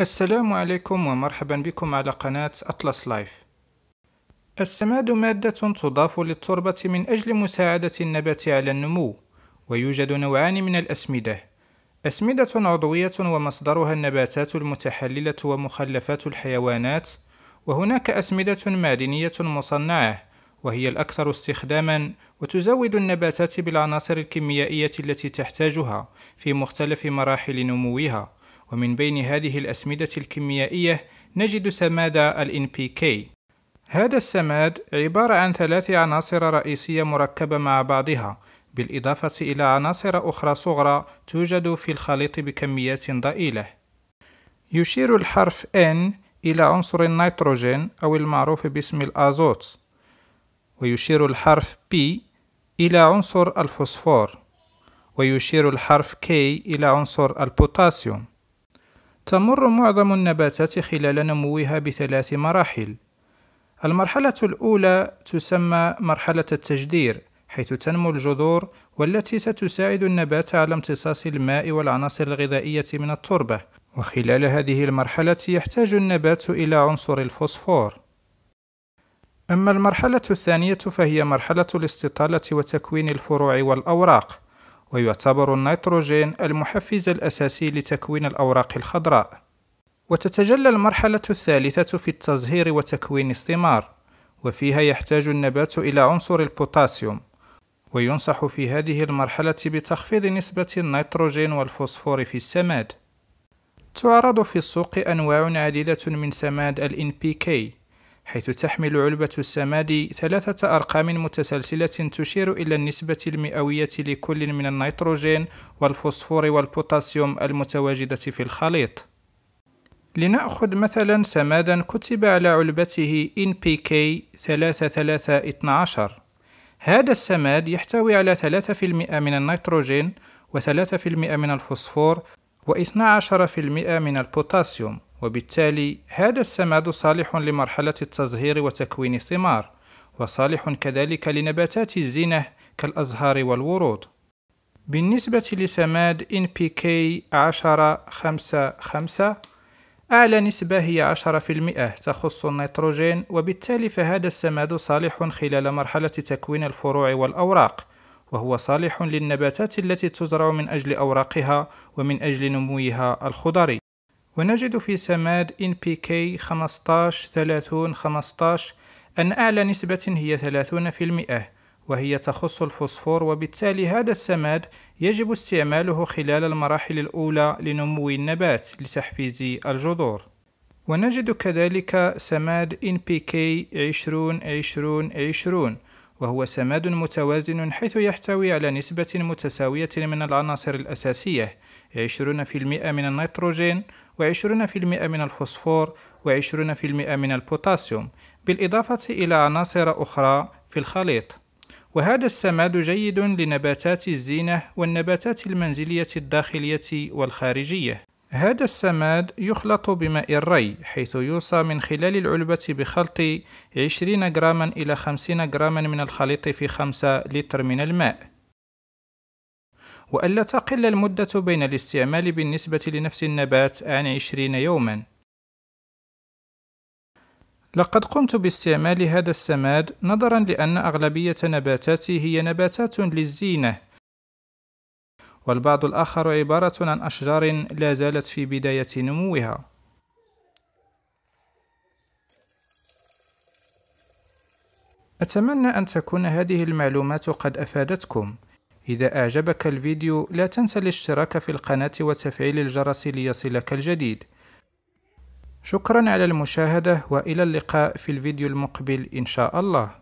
السلام عليكم ومرحبا بكم على قناة أطلس لايف السماد مادة تضاف للتربة من أجل مساعدة النبات على النمو ويوجد نوعان من الأسمدة أسمدة عضوية ومصدرها النباتات المتحللة ومخلفات الحيوانات وهناك أسمدة معدنية مصنعة وهي الأكثر استخداما وتزود النباتات بالعناصر الكيميائية التي تحتاجها في مختلف مراحل نموها ومن بين هذه الأسمدة الكيميائية نجد سماد الـ NPK هذا السماد عبارة عن ثلاث عناصر رئيسية مركبة مع بعضها بالإضافة إلى عناصر أخرى صغرى توجد في الخليط بكميات ضئيلة يشير الحرف N إلى عنصر النيتروجين أو المعروف باسم الأزوت ويشير الحرف P إلى عنصر الفوسفور ويشير الحرف K إلى عنصر البوتاسيوم تمر معظم النباتات خلال نموها بثلاث مراحل المرحلة الأولى تسمى مرحلة التجدير حيث تنمو الجذور والتي ستساعد النبات على امتصاص الماء والعناصر الغذائية من التربة وخلال هذه المرحلة يحتاج النبات إلى عنصر الفوسفور أما المرحلة الثانية فهي مرحلة الاستطالة وتكوين الفروع والأوراق ويعتبر النيتروجين المحفز الأساسي لتكوين الأوراق الخضراء وتتجلى المرحلة الثالثة في التزهير وتكوين الثمار وفيها يحتاج النبات إلى عنصر البوتاسيوم وينصح في هذه المرحلة بتخفيض نسبة النيتروجين والفوسفور في السماد تعرض في السوق أنواع عديدة من سماد الـ NPK حيث تحمل علبة السماد ثلاثة أرقام متسلسلة تشير إلى النسبة المئوية لكل من النيتروجين والفوسفور والبوتاسيوم المتواجدة في الخليط لنأخذ مثلا سمادا كتب على علبته NPK 3312 هذا السماد يحتوي على 3% من النيتروجين و3% من الفوسفور و12% من البوتاسيوم وبالتالي هذا السماد صالح لمرحلة التزهير وتكوين الثمار وصالح كذلك لنباتات الزينة كالأزهار والورود بالنسبة لسماد NPK 10 5 5 أعلى نسبة هي 10% تخص النيتروجين وبالتالي فهذا السماد صالح خلال مرحلة تكوين الفروع والأوراق وهو صالح للنباتات التي تزرع من أجل أوراقها ومن أجل نموها الخضري ونجد في سماد NPK 15 30 15 أن أعلى نسبة هي 30% وهي تخص الفوسفور وبالتالي هذا السماد يجب استعماله خلال المراحل الأولى لنمو النبات لتحفيز الجذور ونجد كذلك سماد NPK 20 20 20 وهو سماد متوازن حيث يحتوي على نسبة متساوية من العناصر الأساسية 20% من النيتروجين و20% من الفوسفور و20% من البوتاسيوم بالإضافة إلى عناصر أخرى في الخليط وهذا السماد جيد لنباتات الزينة والنباتات المنزلية الداخلية والخارجية هذا السماد يخلط بماء الري حيث يوصى من خلال العلبة بخلط 20 جراما إلى 50 جراما من الخليط في 5 لتر من الماء وألا تقل المدة بين الاستعمال بالنسبة لنفس النبات عن 20 يوما لقد قمت باستعمال هذا السماد نظرا لأن أغلبية نباتاتي هي نباتات للزينة والبعض الآخر عبارة عن أشجار لا زالت في بداية نموها أتمنى أن تكون هذه المعلومات قد أفادتكم إذا أعجبك الفيديو لا تنسى الاشتراك في القناة وتفعيل الجرس ليصلك الجديد شكرا على المشاهدة وإلى اللقاء في الفيديو المقبل إن شاء الله